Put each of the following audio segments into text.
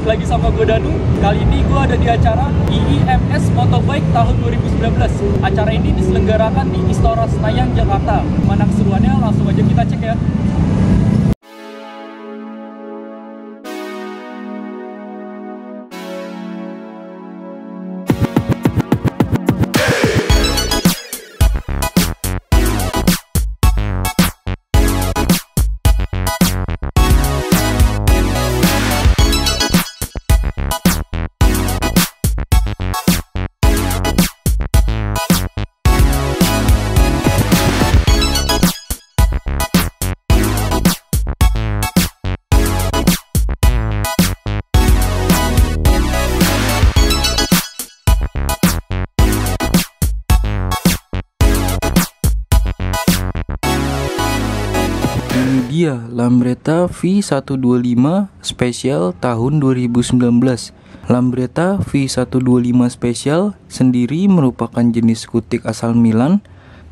balik lagi sama gue Danu Kali ini gue ada di acara IIMS Motorbike tahun 2019 Acara ini diselenggarakan di Istora Senayan, Jakarta Mana keseruannya langsung aja kita cek ya dia Lambretta V125 Special tahun 2019. Lambretta V125 Special sendiri merupakan jenis kutik asal Milan,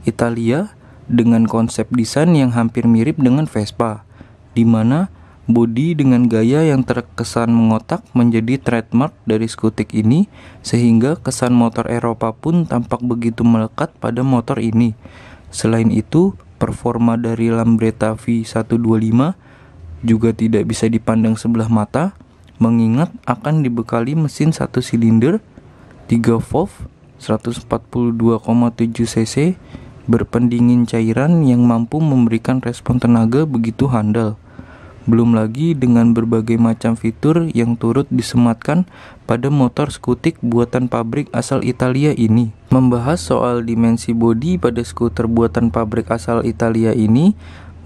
Italia dengan konsep desain yang hampir mirip dengan Vespa, di mana bodi dengan gaya yang terkesan mengotak menjadi trademark dari skutik ini sehingga kesan motor Eropa pun tampak begitu melekat pada motor ini. Selain itu, performa dari Lambretta V125 juga tidak bisa dipandang sebelah mata mengingat akan dibekali mesin satu silinder 3 valve 142,7 cc berpendingin cairan yang mampu memberikan respon tenaga begitu handal. Belum lagi dengan berbagai macam fitur yang turut disematkan pada motor skutik buatan pabrik asal Italia ini. Membahas soal dimensi bodi pada skuter buatan pabrik asal Italia ini,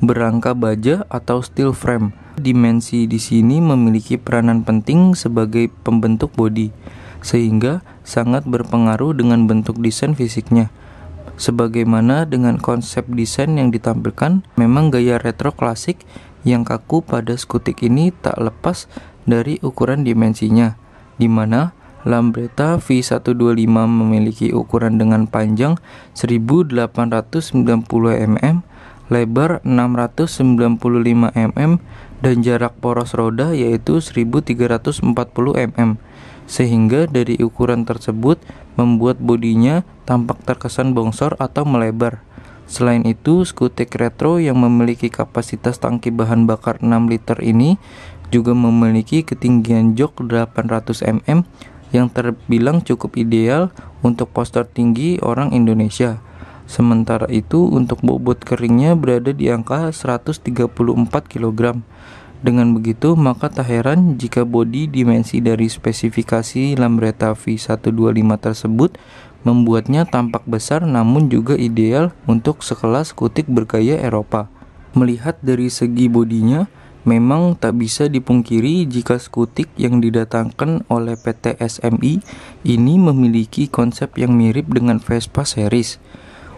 berangka baja atau steel frame. Dimensi di sini memiliki peranan penting sebagai pembentuk bodi, sehingga sangat berpengaruh dengan bentuk desain fisiknya. Sebagaimana dengan konsep desain yang ditampilkan, memang gaya retro klasik yang kaku pada skutik ini tak lepas dari ukuran dimensinya, di mana Lambretta V125 memiliki ukuran dengan panjang 1890 mm, lebar 695 mm, dan jarak poros roda yaitu 1340 mm, sehingga dari ukuran tersebut membuat bodinya tampak terkesan bongsor atau melebar. Selain itu, Skutek Retro yang memiliki kapasitas tangki bahan bakar 6 liter ini juga memiliki ketinggian jok 800 mm yang terbilang cukup ideal untuk poster tinggi orang Indonesia. Sementara itu, untuk bobot keringnya berada di angka 134 kg. Dengan begitu, maka tak heran jika bodi dimensi dari spesifikasi Lambretta V125 tersebut membuatnya tampak besar namun juga ideal untuk sekelas kutik bergaya Eropa. Melihat dari segi bodinya, memang tak bisa dipungkiri jika skutik yang didatangkan oleh PT SMI ini memiliki konsep yang mirip dengan Vespa series.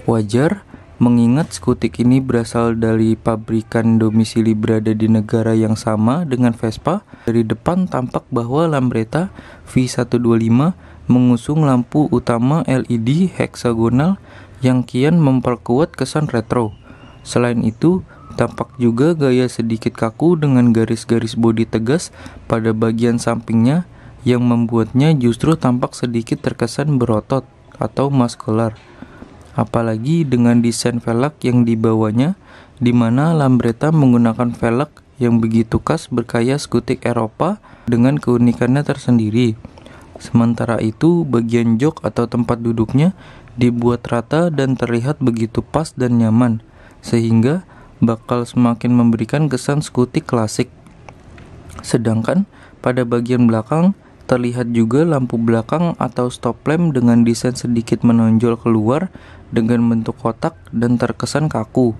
Wajar mengingat skutik ini berasal dari pabrikan domisili berada di negara yang sama dengan Vespa. Dari depan tampak bahwa Lambretta V125 mengusung lampu utama LED heksagonal yang kian memperkuat kesan retro. Selain itu, tampak juga gaya sedikit kaku dengan garis-garis bodi tegas pada bagian sampingnya yang membuatnya justru tampak sedikit terkesan berotot atau maskular. Apalagi dengan desain velg yang dibawanya, di mana Lambretta menggunakan velg yang begitu khas berkaya skutik Eropa dengan keunikannya tersendiri. Sementara itu, bagian jok atau tempat duduknya dibuat rata dan terlihat begitu pas dan nyaman, sehingga bakal semakin memberikan kesan Skutik klasik. Sedangkan pada bagian belakang terlihat juga lampu belakang atau stop lamp dengan desain sedikit menonjol keluar dengan bentuk kotak dan terkesan kaku.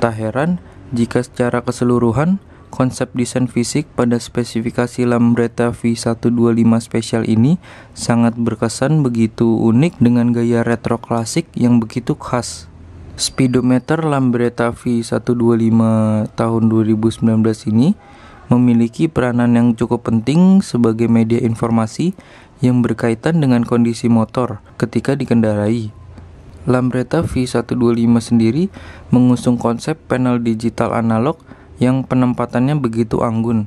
Tak heran jika secara keseluruhan Konsep desain fisik pada spesifikasi Lambretta V125 Special ini sangat berkesan begitu unik dengan gaya retro klasik yang begitu khas. Speedometer Lambretta V125 tahun 2019 ini memiliki peranan yang cukup penting sebagai media informasi yang berkaitan dengan kondisi motor ketika dikendarai. Lambretta V125 sendiri mengusung konsep panel digital analog yang penempatannya begitu anggun.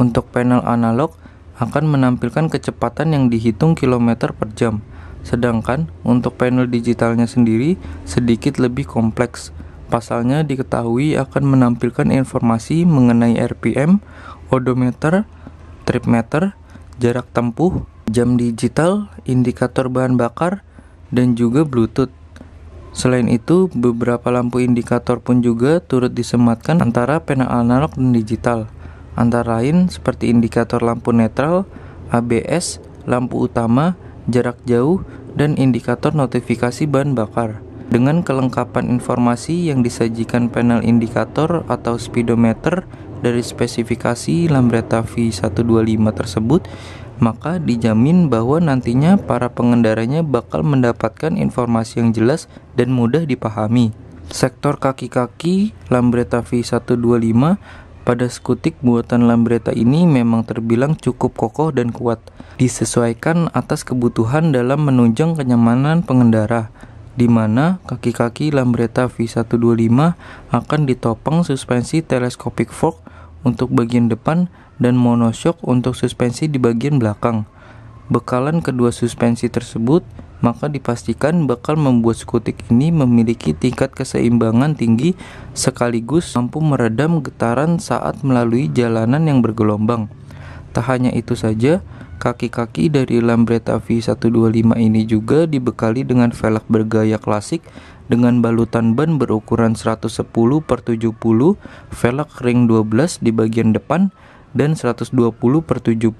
Untuk panel analog akan menampilkan kecepatan yang dihitung kilometer per jam, sedangkan untuk panel digitalnya sendiri sedikit lebih kompleks. Pasalnya diketahui akan menampilkan informasi mengenai RPM, odometer, trip meter, jarak tempuh, jam digital, indikator bahan bakar, dan juga Bluetooth. Selain itu, beberapa lampu indikator pun juga turut disematkan antara panel analog dan digital, antara lain seperti indikator lampu netral, ABS, lampu utama, jarak jauh, dan indikator notifikasi bahan bakar. Dengan kelengkapan informasi yang disajikan panel indikator atau speedometer dari spesifikasi Lambretta V125 tersebut, maka dijamin bahwa nantinya para pengendaranya bakal mendapatkan informasi yang jelas dan mudah dipahami. Sektor kaki-kaki Lambretta V125 pada skutik buatan Lambretta ini memang terbilang cukup kokoh dan kuat, disesuaikan atas kebutuhan dalam menunjang kenyamanan pengendara, di mana kaki-kaki Lambretta V125 akan ditopang suspensi teleskopik fork untuk bagian depan dan monoshock untuk suspensi di bagian belakang. Bekalan kedua suspensi tersebut, maka dipastikan bakal membuat skutik ini memiliki tingkat keseimbangan tinggi sekaligus mampu meredam getaran saat melalui jalanan yang bergelombang. Tak hanya itu saja, kaki-kaki dari Lambretta V125 ini juga dibekali dengan velg bergaya klasik dengan balutan ban berukuran 110 per 70, velg ring 12 di bagian depan, dan 120 per 70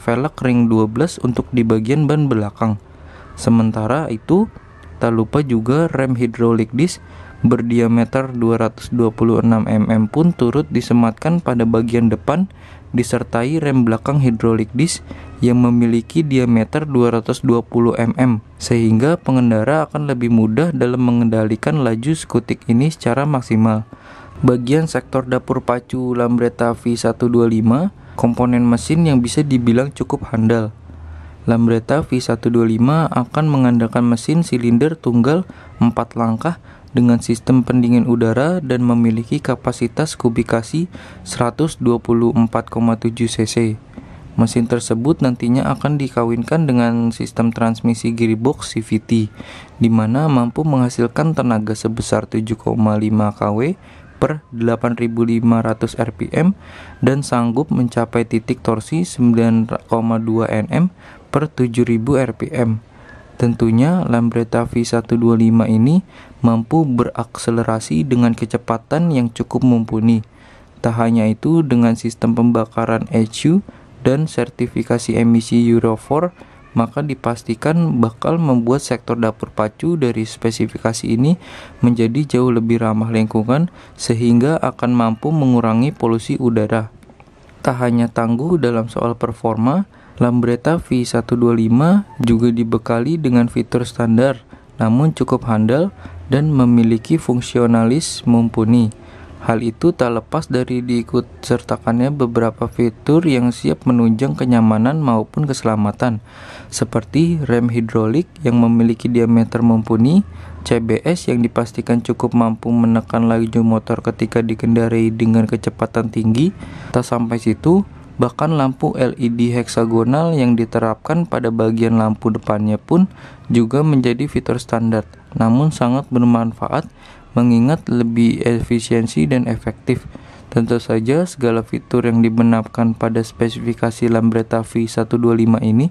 velg ring 12 untuk di bagian ban belakang. Sementara itu, tak lupa juga rem hidrolik disc berdiameter 226 mm pun turut disematkan pada bagian depan disertai rem belakang hidrolik disk yang memiliki diameter 220 mm sehingga pengendara akan lebih mudah dalam mengendalikan laju skutik ini secara maksimal. Bagian sektor dapur pacu Lambretta V125 komponen mesin yang bisa dibilang cukup handal. Lambretta V125 akan mengandalkan mesin silinder tunggal 4 langkah dengan sistem pendingin udara dan memiliki kapasitas kubikasi 124,7 cc. Mesin tersebut nantinya akan dikawinkan dengan sistem transmisi gearbox CVT, di mana mampu menghasilkan tenaga sebesar 7,5 kW per 8.500 rpm dan sanggup mencapai titik torsi 9,2 Nm per 7.000 rpm. Tentunya Lambretta V125 ini mampu berakselerasi dengan kecepatan yang cukup mumpuni. Tak hanya itu, dengan sistem pembakaran ECU dan sertifikasi emisi Euro 4 maka dipastikan bakal membuat sektor dapur pacu dari spesifikasi ini menjadi jauh lebih ramah lingkungan sehingga akan mampu mengurangi polusi udara. Tak hanya tangguh dalam soal performa, Lambretta V125 juga dibekali dengan fitur standar, namun cukup handal dan memiliki fungsionalis mumpuni. Hal itu tak lepas dari diikut sertakannya beberapa fitur yang siap menunjang kenyamanan maupun keselamatan, seperti rem hidrolik yang memiliki diameter mumpuni, CBS yang dipastikan cukup mampu menekan laju motor ketika dikendarai dengan kecepatan tinggi. Tak sampai situ, Bahkan lampu LED heksagonal yang diterapkan pada bagian lampu depannya pun juga menjadi fitur standar, namun sangat bermanfaat mengingat lebih efisiensi dan efektif. Tentu saja segala fitur yang dibenapkan pada spesifikasi Lambretta V125 ini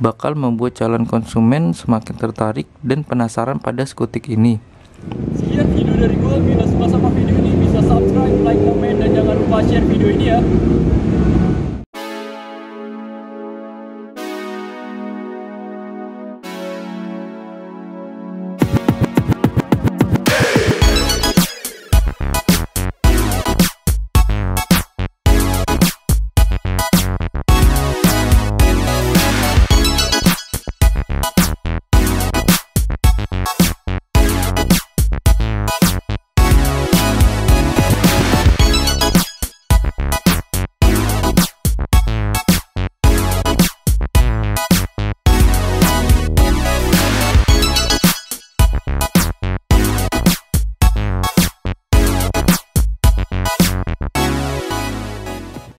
bakal membuat calon konsumen semakin tertarik dan penasaran pada skutik ini. Sekian video dari gue, bila suka sama video ini bisa subscribe, like, komen, dan jangan lupa share video ini ya.